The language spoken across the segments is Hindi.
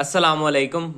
असलम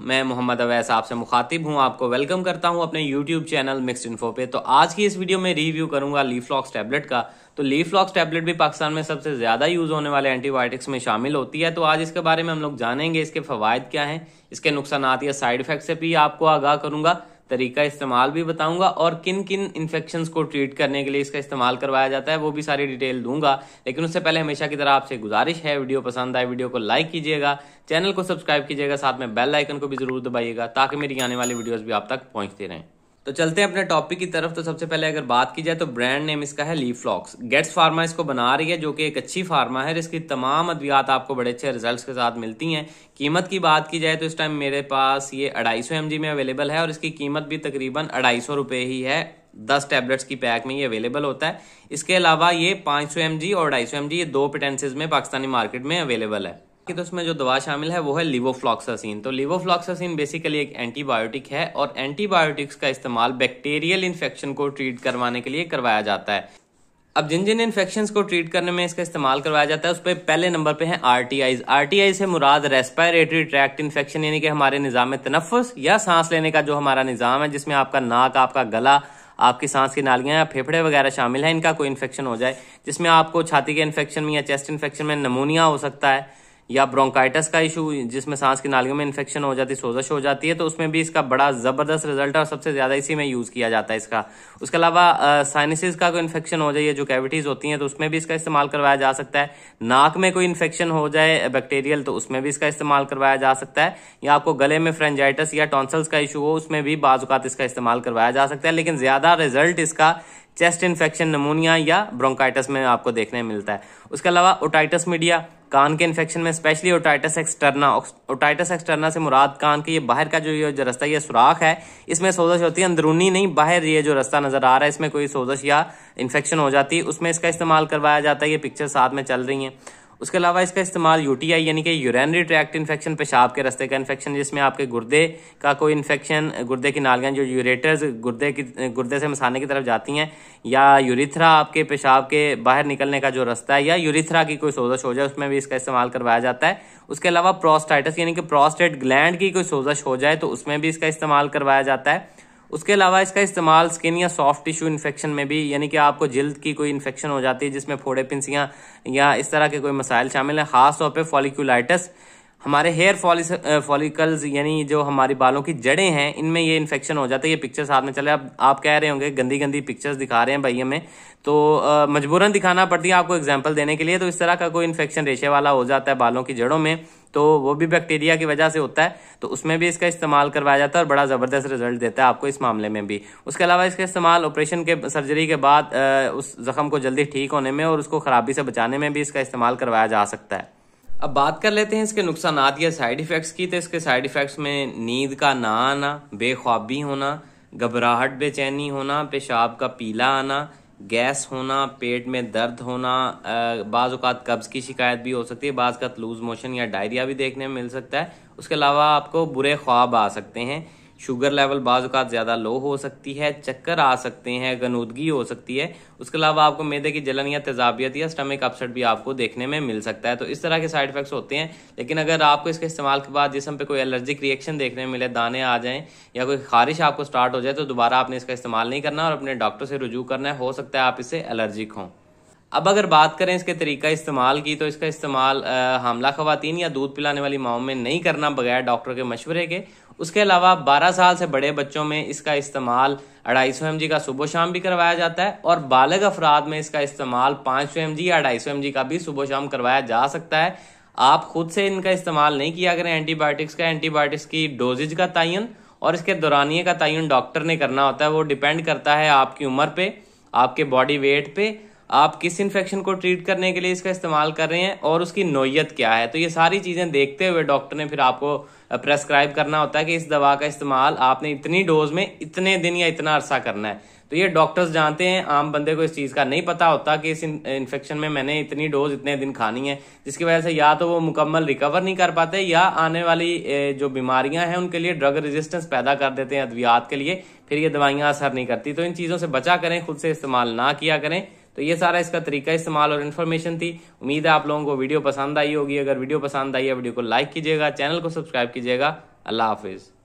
मैं मोहम्मद अवैस आपसे मुखातिब हूँ आपको वेलकम करता हूँ अपने यूट्यूब चैनल मिक्स इन्फो पे तो आज की इस वीडियो में रिव्यू करूँगा लीफ्लॉक्स टैबलेट का तो लीफ्लॉक्स टैबलेट भी पाकिस्तान में सबसे ज़्यादा यूज़ होने वाले एंटीबायोटिक्स में शामिल होती है तो आज इसके बारे में हम लोग जानेंगे इसके फवायद क्या हैं इसके नुकसान या साइड इफ़ेक्ट से भी आपको आगाह करूंगा तरीका इस्तेमाल भी बताऊंगा और किन किन इन्फेक्शन को ट्रीट करने के लिए इसका इस्तेमाल करवाया जाता है वो भी सारी डिटेल दूंगा लेकिन उससे पहले हमेशा की तरह आपसे गुजारिश है वीडियो पसंद आए वीडियो को लाइक कीजिएगा चैनल को सब्सक्राइब कीजिएगा साथ में बेल आइकन को भी जरूर दबाइएगा ताकि मेरी आने वाली वीडियोज भी आप तक पहुंचते रहें तो चलते हैं अपने टॉपिक की तरफ तो सबसे पहले अगर बात की जाए तो ब्रांड नेम इसका है लीफ्लॉक्स गेट्स फार्मा इसको बना रही है जो कि एक अच्छी फार्मा है इसकी तमाम अद्वियात आपको बड़े अच्छे रिजल्ट्स के साथ मिलती हैं कीमत की बात की जाए तो इस टाइम मेरे पास ये अढ़ाई सौ में अवेलेबल है और इसकी कीमत भी तकरीबन अढ़ाई सौ रुपये ही है दस टैबलेट्स की पैक में ये अवेलेबल होता है इसके अलावा ये पाँच सौ और ढाई सौ ये दो पिटेंसिस में पाकिस्तानी मार्केट में अवेलेबल है कि तो उसमें जो दवा शामिल है वो है लिवोफ्लॉक्सासिन तो लिवोफ्लॉक्सासिन बेसिकली एक एंटीबायोटिक है और एंटीबायोटिक्स का इस्तेमाल बैक्टीरियल इन्फेक्शन को ट्रीट करवाने के लिए करवाया जाता है अब जिन जिन इन्फेक्शन को ट्रीट करने में इसका इस्तेमाल करवाया जाता है उस पर पहले नंबर पे है R T Is R T I से मुराद रेस्पायरेटरी ट्रैक्ट इन्फेक्शन यानी कि हमारे निज़ाम तनफ़ या सांस लेने का जो हमारा निज़ाम है जिसमें आपका नाक आपका गला आपकी सांस की नालियाँ या फेफड़े वगैरह शामिल हैं इनका कोई इन्फेक्शन हो जाए जिसमें आपको छाती के इन्फेक्शन में या चेस्ट इन्फेक्शन में नमोनिया हो सकता है या ब्रोंकाइटस का इशू जिसमें सांस की नालियों में इन्फेक्शन हो जाती है सोजश हो जाती है तो उसमें भी इसका बड़ा ज़बरदस्त रिजल्ट है और सबसे ज़्यादा इसी में यूज़ किया जाता है इसका उसके अलावा साइनसिस का कोई इन्फेक्शन हो जाए जो कैविटीज़ होती हैं तो उसमें भी इसका इस्तेमाल करवाया जा सकता है नाक में कोई इन्फेक्शन हो जाए बैक्टीरियल तो उसमें भी इसका इस्तेमाल करवाया जा सकता है या आपको गले में फ्रेंजाइटस या टॉन्सल्स का इशू हो उसमें भी बाजुकात इसका इस्तेमाल करवाया जा सकता है लेकिन ज़्यादा रिजल्ट इसका चेस्ट इन्फेक्शन नमोनिया या ब्रोंकाइटस में आपको देखने मिलता है उसके अलावा ओटाइटस मीडिया कान के इन्फेक्शन में specially otitis externa otitis externa से मुराद कान के ये बाहर का जो ये जो रास्ता ये सुराख है इसमें सोजश होती है अंदरूनी नहीं बाहर ये जो रास्ता नज़र आ रहा है इसमें कोई सोजश या इन्फेक्शन हो जाती है उसमें इसका इस्तेमाल करवाया जाता है ये पिक्चर साथ में चल रही है उसके अलावा इसका इस्तेमाल आई यानी कि यूरनरी ट्रैक्ट इन्फेक्शन पेशाब के रस्ते का इन्फेक्शन जिसमें आपके गुर्दे का कोई इन्फेक्शन गुर्दे की नालियाँ जो यूरेटर्स गुर्दे की गुर्दे से मसाने की तरफ जाती हैं या यूरिथ्रा आपके पेशाब के बाहर निकलने का जो रास्ता है या यूरिथ्रा की कोई सोजश हो जाए उसमें भी इसका इस्तेमाल करवाया जाता है उसके अलावा प्रोस्टाइटस यानी कि प्रोस्टेट ग्लैंड की कोई सोजश हो जाए तो उसमें भी इसका इस्तेमाल करवाया जाता है उसके अलावा इसका इस्तेमाल स्किन या सॉफ्ट टिश्यू इन्फेक्शन में भी यानी कि आपको जल्द की कोई इन्फेक्शन हो जाती है जिसमें फोड़े पिंसियाँ या इस तरह के कोई मसाइल शामिल हैं खासतौर पर फॉलिक्यूलाइटस हमारे हेयर फॉलिस फॉलिकल्स यानी जो हमारी बालों की जड़ें हैं इनमें ये इन्फेक्शन हो जाता है ये पिक्चर साथ में चले अब आप कह रहे होंगे गंदी गंदी पिक्चर्स दिखा रहे हैं भाई हमें तो मजबूरन दिखाना पड़ती है आपको एग्जाम्पल देने के लिए तो इस तरह का कोई इन्फेक्शन रेशे वाला हो जाता है बालों की जड़ों में तो वो भी बैक्टीरिया की वजह से होता है तो उसमें भी इसका इस्तेमाल करवाया जाता है और बड़ा ज़बरदस्त रिजल्ट देता है आपको इस मामले में भी उसके अलावा इसका इस्तेमाल ऑपरेशन के सर्जरी के बाद उस जख्म को जल्दी ठीक होने में और उसको ख़राबी से बचाने में भी इसका इस्तेमाल करवाया जा सकता है अब बात कर लेते हैं इसके नुकसान या साइड इफ़ेक्ट्स की तो इसके साइड इफ़ेक्ट्स में नींद का ना आना बेख्वाबी होना घबराहट बेचैनी होना पेशाब का पीला आना गैस होना पेट में दर्द होना बाज़ात कब्ज़ की शिकायत भी हो सकती है बाज़त लूज़ मोशन या डायरिया भी देखने में मिल सकता है उसके अलावा आपको बुरे ख्वाब आ सकते हैं शुगर लेवल बाज़ात ज़्यादा लो हो सकती है चक्कर आ सकते हैं गनूदगी हो सकती है उसके अलावा आपको मैदे की जलन या तेजाबियत या स्टमक अपसेट भी आपको देखने में मिल सकता है तो इस तरह के साइड इफेक्ट्स होते हैं लेकिन अगर आपको इसके इस्तेमाल के बाद जिसम पे कोई एलर्जिक रिएक्शन देखने में मिले दाने आ जाएँ या कोई खारिश आपको स्टार्ट हो जाए तो दोबारा आपने इसका इस्तेमाल नहीं करना और अपने डॉक्टर से रजू करना है हो सकता है आप इससे एलर्जिक हों अब अगर बात करें इसके तरीका इस्तेमाल की तो इसका इस्तेमाल हमला खुवान या दूध पिलाने वाली माओ में नहीं करना बगैर डॉक्टर के मशवरे के उसके अलावा 12 साल से बड़े बच्चों में इसका इस्तेमाल अढ़ाई सौ एम का सुबह शाम भी करवाया जाता है और बालग अफराद में इसका इस्तेमाल पाँच सौ एम जी या अढ़ाई सौ एम का भी सुबह शाम करवाया जा सकता है आप खुद से इनका इस्तेमाल नहीं किया करें एंटीबायोटिक्स का एंटीबायोटिक्स की डोजेज का तयन और इसके दौरानिए का तयन डॉक्टर ने करना होता है वो डिपेंड करता है आपकी उम्र पे आपके बॉडी वेट पे आप किस इन्फेक्शन को ट्रीट करने के लिए इसका इस्तेमाल कर रहे हैं और उसकी नोयत क्या है तो ये सारी चीज़ें देखते हुए डॉक्टर ने फिर आपको प्रेस्क्राइब करना होता है कि इस दवा का इस्तेमाल आपने इतनी डोज में इतने दिन या इतना अरसा करना है तो ये डॉक्टर्स जानते हैं आम बंदे को इस चीज़ का नहीं पता होता कि इस इन्फेक्शन में मैंने इतनी डोज इतने दिन खानी है जिसकी वजह से या तो वो मुकम्मल रिकवर नहीं कर पाते या आने वाली जो बीमारियां हैं उनके लिए ड्रग रेजिस्टेंस पैदा कर देते हैं अद्वियात के लिए फिर ये दवाइयां असर नहीं करती तो इन चीज़ों से बचा करें खुद से इस्तेमाल ना किया करें तो ये सारा इसका तरीका इस्तेमाल और इन्फॉर्मेशन थी उम्मीद है आप लोगों को वीडियो पसंद आई होगी अगर वीडियो पसंद आई है वीडियो को लाइक कीजिएगा चैनल को सब्सक्राइब कीजिएगा अल्लाह हाफिज़